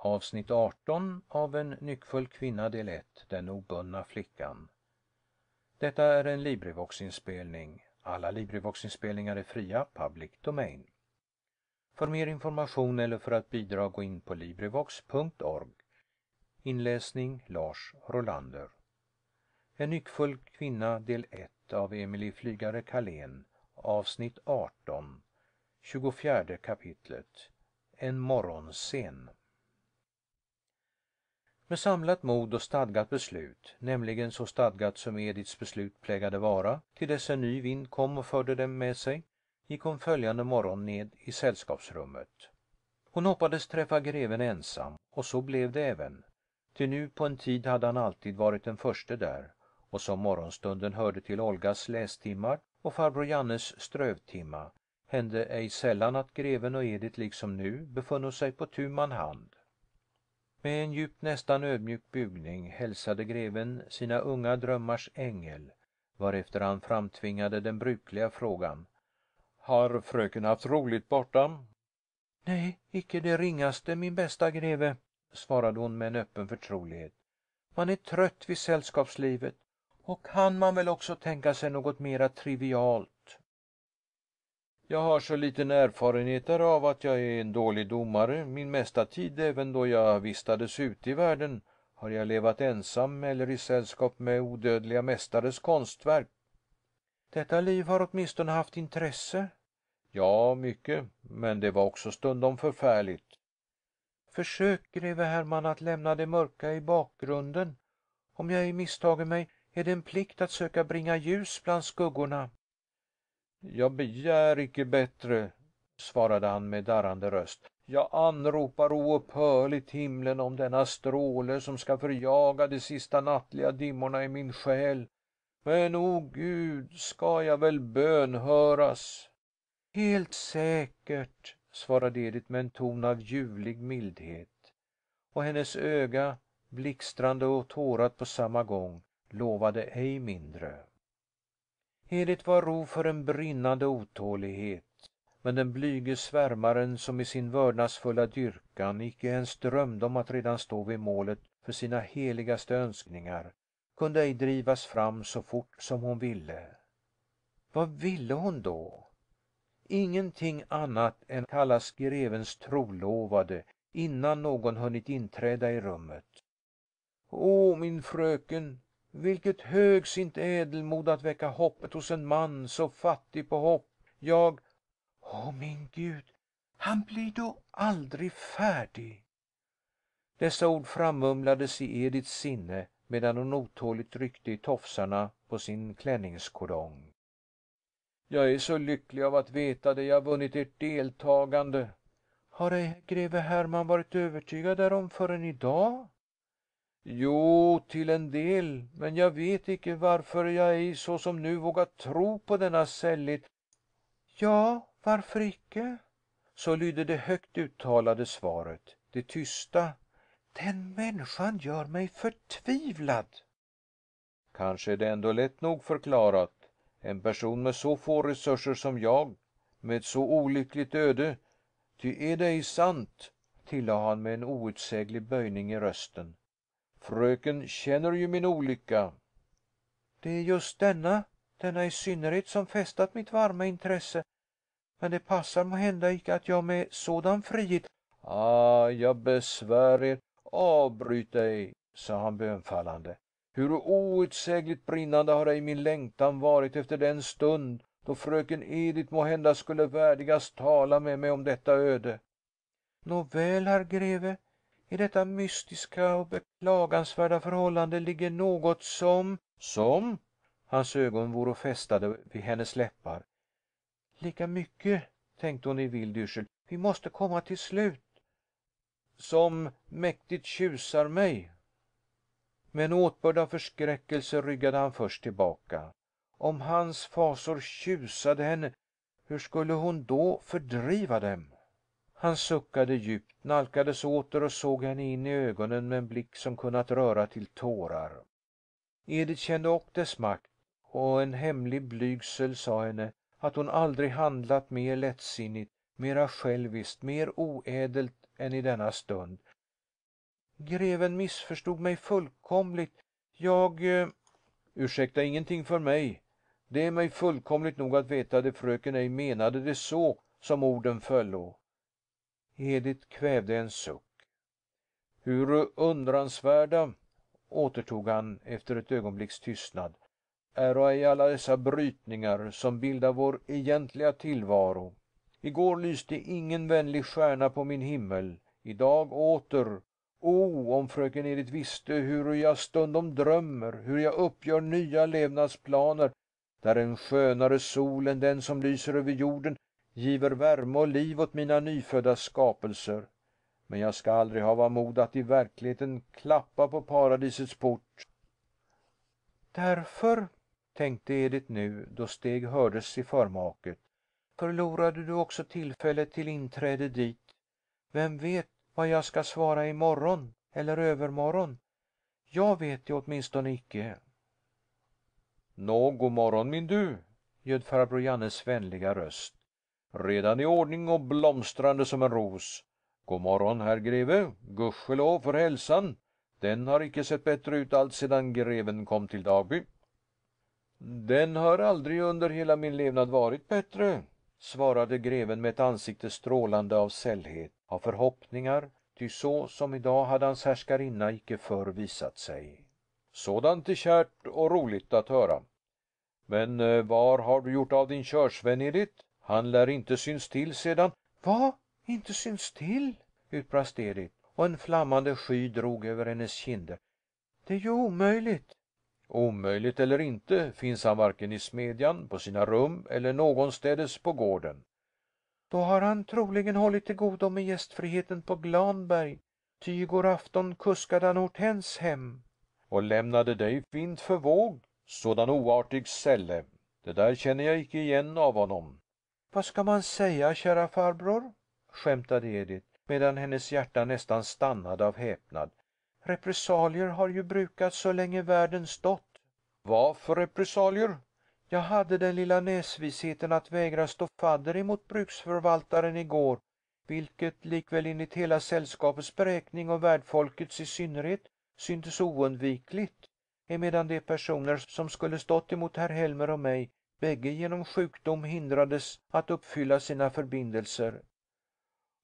Avsnitt 18 av En nyckfull kvinna del 1 Den obundna flickan. Detta är en LibriVox-inspelning. Alla LibriVox-inspelningar är fria, public domain. För mer information eller för att bidra gå in på LibriVox.org. Inläsning Lars Rolander. En nyckfull kvinna del 1 av Emily Flygare Kalén, avsnitt 18, 24 kapitlet. En morgonscen. Med samlat mod och stadgat beslut, nämligen så stadgat som Edits beslut plägade vara, till dess en ny vind kom och förde dem med sig, gick hon följande morgon ned i sällskapsrummet. Hon hoppades träffa greven ensam, och så blev det även, ty nu på en tid hade han alltid varit den förste där, och som morgonstunden hörde till Olgas lästimmar och farbror Jannes strövtimma, hände ej sällan att greven och Edit liksom nu befunnit sig på tu man hand. Med en djupt nästan ödmjuk bugning hälsade greven sina unga drömmars ängel, varefter han framtvingade den brukliga frågan: "Har fröken haft roligt borta?" "Nej, icke det ringaste, min bästa greve," svarade hon med en öppen förtrolighet. "Man är trött vid sällskapslivet, och kan man väl också tänka sig något mera trivialt. Jag har så liten erfarenhet därav att jag är en dålig domare. Min mesta tid, även då jag vistades ute i världen, har jag levat ensam eller i sällskap med odödliga mästares konstverk.' 'Detta liv har åtminstone haft intresse.' 'Ja, mycket. Men det var också stundom förfärligt.' 'Försök, greve Herrman, att lämna det mörka i bakgrunden. Om jag ej misstager mig, är det en plikt att söka bringa ljus bland skuggorna. Jag begär icke bättre, svarade han med darrande röst. Jag anropar oupphörligt himlen om denna stråle som skall förjaga de sista nattliga dimmorna i min själ. Men, o Gud, skall jag väl bönhöras?" "Helt säkert," svarade Edith med en ton av ljuvlig mildhet. Och hennes öga, blixtrande och tårat på samma gång, lovade ej mindre. Heligt var ro för en brinnande otålighet, men den blyge svärmaren som i sin vördnadsfulla dyrkan icke ens drömde om att redan stå vid målet för sina heligaste önskningar, kunde ej drivas fram så fort som hon ville. Vad ville hon då? Ingenting annat än kallas grevens trolovade innan någon hunnit inträda i rummet. Åh, min fröken! Vilket högsint ädelmod att väcka hoppet hos en man så fattig på hopp! Jag Åh, min Gud, han blir då aldrig färdig!" Dessa ord framumlades i Edits sinne, medan hon otåligt ryckte i tofsarna på sin klänningskodong. "Jag är så lycklig av att veta det jag vunnit ert deltagande." "Har ej greve Herman varit övertygad därom förrän idag? Jo, till en del, men jag vet icke varför jag ej såsom nu vågar tro på denna sällhet." "Ja, varför icke?" Så lyder det högt uttalade svaret. Det tysta "Den människan gör mig förtvivlad." Kanske är det ändå lätt nog förklarat. En person med så få resurser som jag, med ett så olyckligt öde ty är det ej sant?" tillade han med en outsäglig böjning i rösten. Fröken känner ju min olycka." "Det är just denna, denna i synnerhet, som fästat mitt varma intresse. Men det passar måhända icke att jag med sådan frihet "Ah, jag besvär er, avbryt ej!" sa han bönfallande. "Hur outsägligt brinnande har ej min längtan varit efter den stund då fröken Edith måhända skulle värdigast tala med mig om detta öde!" "Nåväl, herr greve! I detta mystiska och beklagansvärda förhållande ligger något som "Som?" Hans ögon voro fästade vid hennes läppar. "Lika mycket," tänkte hon i vild yrsel. "Vi måste komma till slut." "Som mäktigt tjusar mig?" Med en åtbörd av förskräckelse ryggade han först tillbaka. Om hans fasor tjusade henne, hur skulle hon då fördriva dem? Han suckade djupt, nalkades åter och såg henne in i ögonen med en blick som kunnat röra till tårar. Edred kände upp dess makt, och en hemlig blygsel sa henne att hon aldrig handlat mer lättsinnigt, mera själviskt, mer oädelt än i denna stund. Greven missförstod mig fullkomligt. Jag eh, –" Ursäkta ingenting för mig. Det är mig fullkomligt nog att veta det fröken ej menade det så, som orden föllo. Edith kvävde en suck. "Hur undransvärda," återtog han efter ett ögonblicks tystnad, "äro ej alla dessa brytningar, som bildar vår egentliga tillvaro. Igår lyste ingen vänlig stjärna på min himmel. idag åter O, om fröken Edith visste huru jag stundom drömmer, hur jag uppgör nya levnadsplaner, där en skönare sol än den som lyser över jorden giver värme och liv åt mina nyfödda skapelser, men jag ska aldrig hava mod att i verkligheten klappa på paradisets port." Därför, tänkte Edith nu, då steg hördes i förmaket, förlorade du också tillfället till inträde dit. Vem vet vad jag ska svara i morgon eller övermorgon? Jag vet det åtminstone icke. Nå, god morgon min du, ljöd farbror Jannes vänliga röst. Redan i ordning och blomstrande som en ros. God morgon, herr greve! Gudskelov för hälsan! Den har icke sett bättre ut alltsedan greven kom till Dagby." "Den har aldrig under hela min levnad varit bättre," svarade greven med ett ansikte strålande av sällhet, av förhoppningar, ty så som i dag hade hans härskarinna icke förr visat sig. "Sådant är kärt och roligt att höra. Men eh, var har du gjort av din körsvän, Edith? Han lär inte syns till sedan Va, inte syns till?" utbrast Edith, och en flammande sky drog över hennes kinder. "Det är ju omöjligt!" "Omöjligt eller inte finns han varken i smedjan, på sina rum eller någonstädes på gården." "Då har han troligen hållit till godo med gästfriheten på Glanberg, ty i går afton kuskade han Hortense hem." "Och lämnade dig vind för våg? Sådan oartig sälle! Det där känner jag icke igen av honom. Vad ska man säga, kära farbror? skämtade Edith, medan hennes hjärta nästan stannade av häpnad. Repressalier har ju brukats så länge världen stått. Vad för repressalier? Jag hade den lilla näsvisheten att vägra stå fadder emot bruksförvaltaren igår, vilket likväl enligt hela sällskapets beräkning och värdfolkets i synnerhet syntes oundvikligt, emedan de personer som skulle stått emot herr Helmer och mig Bägge genom sjukdom hindrades att uppfylla sina förbindelser."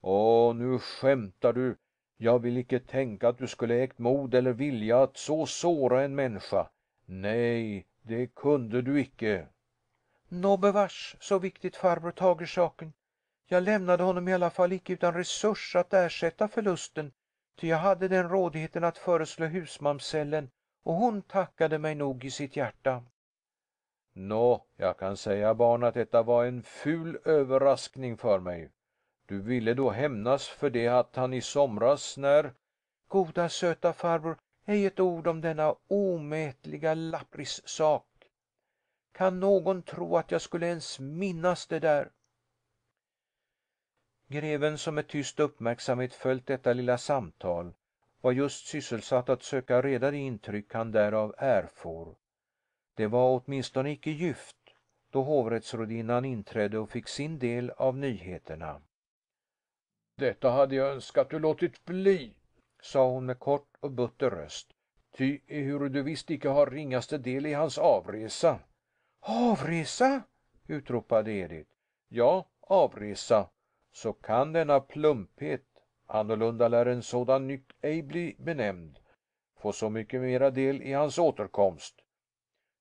"Åh, nu skämtar du. Jag vill icke tänka att du skulle ägt mod eller vilja att så såra en människa. Nej, det kunde du icke." Nå, bevars, så viktigt farbror Tager saken. Jag lämnade honom i alla fall icke utan resurs att ersätta förlusten, ty jag hade den rådigheten att föreslå husmamsellen, och hon tackade mig nog i sitt hjärta. Nå, jag kan säga barn att detta var en ful överraskning för mig. Du ville då hämnas för det att han i somras när "Goda söta farbror, ej ett ord om denna omätliga lapprissak. Kan någon tro att jag skulle ens minnas det där?" Greven, som med tyst uppmärksamhet följt detta lilla samtal, var just sysselsatt att söka reda det intryck han därav erfor. Det var åtminstone icke Gylft, då hovrättsrådinnan inträdde och fick sin del av nyheterna. Detta hade jag önskat du låtit bli, sade hon med kort och butter röst, ty ehuru du visst icke har ringaste del i hans avresa. Avresa! utropade Edith. Ja, avresa, så kan denna plumphet annorlunda lär en sådan nyck ej bli benämnd få så mycket mera del i hans återkomst.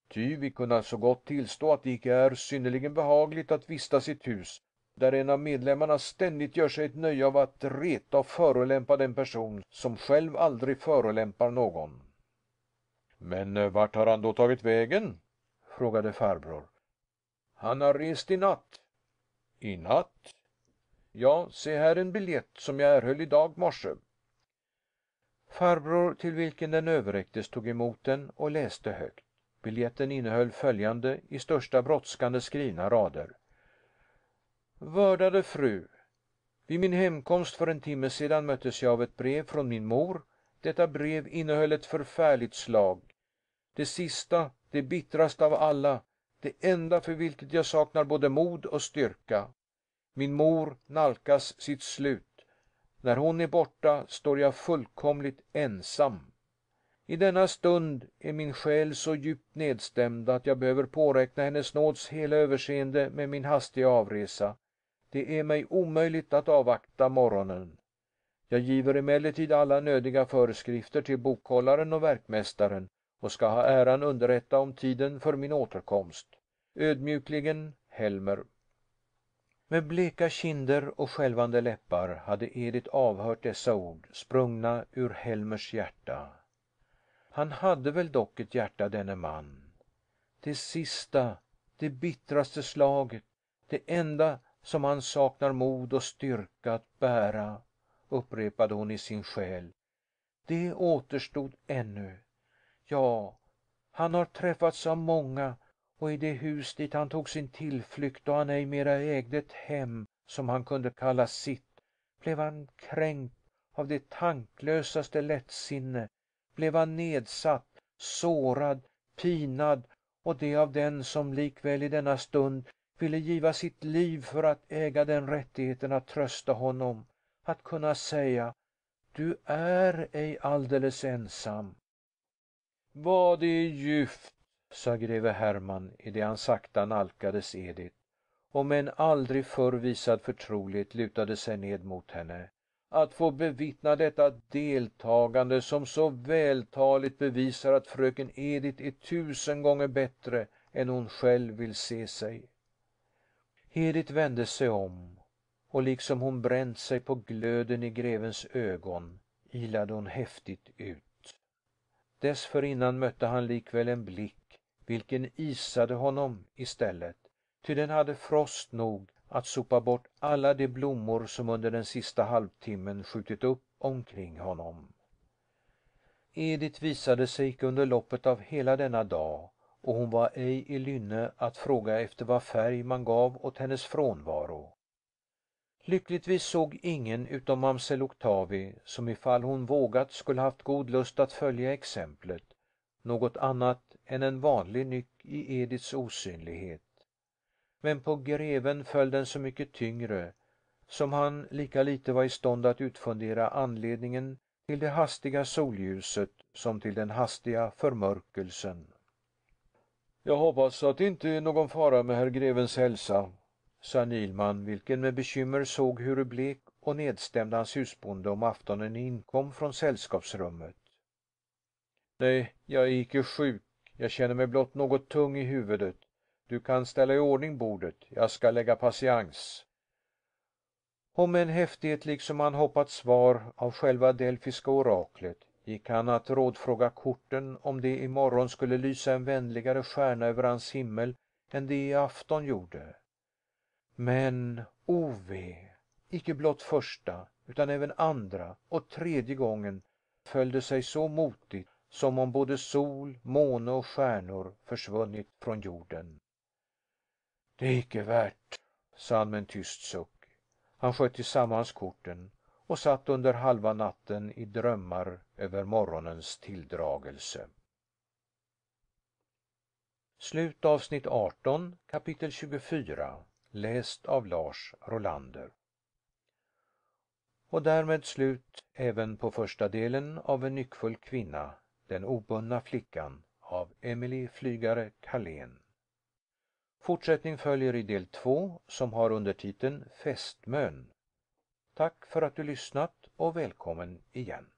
Ty vi kunna så alltså gott tillstå att det icke är synnerligen behagligt att vistas i ett hus, där en av medlemmarna ständigt gör sig ett nöje av att reta och förolämpa den person, som själv aldrig förolämpar någon." "Men eh, vart har han då tagit vägen?" frågade farbror. "Han har rest i natt." "I natt?" "Ja, se här en biljett, som jag erhöll i dag morse." Farbror, till vilken den överräcktes, tog emot den och läste högt. Biljetten innehöll följande i största brådskande skrivna rader: Vördade fru! Vid min hemkomst för en timme sedan möttes jag av ett brev från min mor. Detta brev innehöll ett förfärligt slag. Det sista, det bittraste av alla, det enda för vilket jag saknar både mod och styrka. Min mor nalkas sitt slut. När hon är borta står jag fullkomligt ensam. I denna stund är min själ så djupt nedstämd att jag behöver påräkna hennes nåds hela överseende med min hastiga avresa. Det är mig omöjligt att avvakta morgonen. Jag giver emellertid alla nödiga föreskrifter till bokhållaren och verkmästaren, och ska ha äran underrätta om tiden för min återkomst. Ödmjukligen, Helmer. Med bleka kinder och skälvande läppar hade Edith avhört dessa ord, sprungna ur Helmers hjärta. Han hade väl dock ett hjärta, denne man. Det sista, det bittraste slaget, det enda som han saknar mod och styrka att bära, upprepade hon i sin själ, det återstod ännu. Ja, han har träffats av många, och i det hus dit han tog sin tillflykt och han ej mera ägde ett hem som han kunde kalla sitt, blev han kränkt av det tanklösaste lättsinne blev han nedsatt, sårad, pinad, och det av den som likväl i denna stund ville giva sitt liv för att äga den rättigheten att trösta honom, att kunna säga: Du är ej alldeles ensam. Vad det är djupt, sa greve Hermann, det han sakta nalkades Edit, och med en aldrig förr visad förtrolighet lutade sig ned mot henne att få bevittna detta deltagande, som så vältaligt bevisar att fröken Edith är tusen gånger bättre än hon själv vill se sig. Edith vände sig om, och liksom hon bränt sig på glöden i grevens ögon, ilade hon häftigt ut. Dessförinnan mötte han likväl en blick, vilken isade honom istället, ty den hade frost nog att sopa bort alla de blommor som under den sista halvtimmen skjutit upp omkring honom. Edit visade sig icke under loppet av hela denna dag, och hon var ej i lynne att fråga efter vad färg man gav åt hennes frånvaro. Lyckligtvis såg ingen utom mamsell Octavie, som ifall hon vågat skulle haft god lust att följa exemplet, något annat än en vanlig nyck i Edits osynlighet men på greven föll den så mycket tyngre som han lika lite var i stånd att utfundera anledningen till det hastiga solljuset som till den hastiga förmörkelsen. Jag hoppas att det inte är någon fara med herr grevens hälsa, sade Nyman, vilken med bekymmer såg huru blek och nedstämd hans husbonde om aftonen inkom från sällskapsrummet. Nej, jag är icke sjuk, jag känner mig blott något tung i huvudet. Du kan ställa i ordning bordet. Jag ska lägga patiens." Och med en häftighet liksom han hoppats svar av själva delfiska oraklet, gick han att rådfråga korten om det i morgon skulle lysa en vänligare stjärna över hans himmel än det i afton gjorde. Men Ove! Icke blott första, utan även andra och tredje gången följde sig så motigt, som om både sol, måne och stjärnor försvunnit från jorden. Det är icke värt, sa han med en tyst suck. Han sköt tillsammans korten och satt under halva natten i drömmar över morgonens tilldragelse. Slut avsnitt 18, kapitel 24, läst av Lars Rolander. Och därmed slut även på första delen av En nyckfull kvinna, Den obundna flickan av Emily Flygare Carlén. Fortsättning följer i del 2, som har undertiteln Fästmön. Tack för att du lyssnat och välkommen igen.